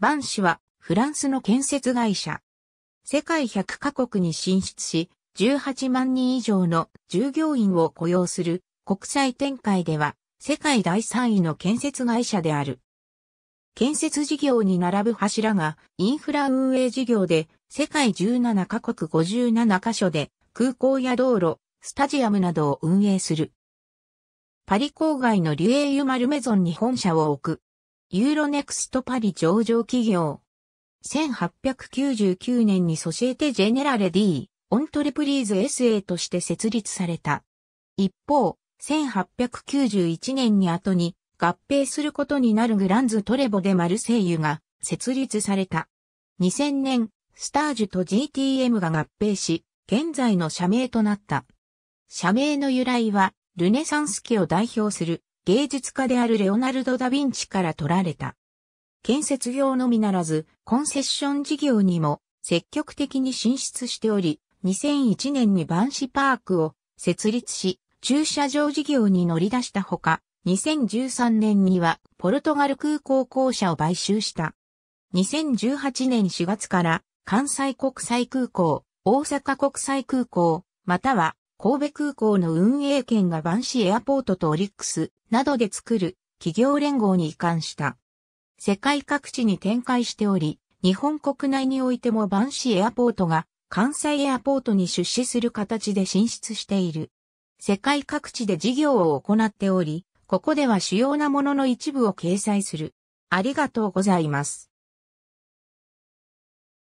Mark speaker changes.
Speaker 1: バン氏はフ
Speaker 2: ランスの建設会社。世界100カ国に進出し、18万人以上の従業員を雇用する国際展開では世界第3位の建設会社である。建設事業に並ぶ柱がインフラ運営事業で世界17カ国57カ所で空港や道路、スタジアムなどを運営する。パリ郊外のリュエーユ・マルメゾンに本社を置くユーロネクストパリ上場企業。1899年にソシエテ・ジェネラレ・ディ・オントレプリーズ SA として設立された。一方、1891年に後に合併することになるグランズ・トレボデ・マルセイユが設立された。2000年、スタージュと GTM が合併し、現在の社名となった。社名の由来は、ルネサンス家を代表する芸術家であるレオナルド・ダ・ヴィンチから取られた。建設業のみならず、コンセッション事業にも積極的に進出しており、2001年にバンシパークを設立し、駐車場事業に乗り出したほか、2013年にはポルトガル空港公社を買収した。2018年4月から関西国際空港、大阪国際空港、または神戸空港の運営権がバンシエアポートとオリックスなどで作る企業連合に移管した。世界各地に展開しており、日本国内においてもバンシエアポートが関西エアポートに出資する形で進出している。世界各地で事業を行っており、ここでは主要なものの一部を掲載する。ありがとうございます。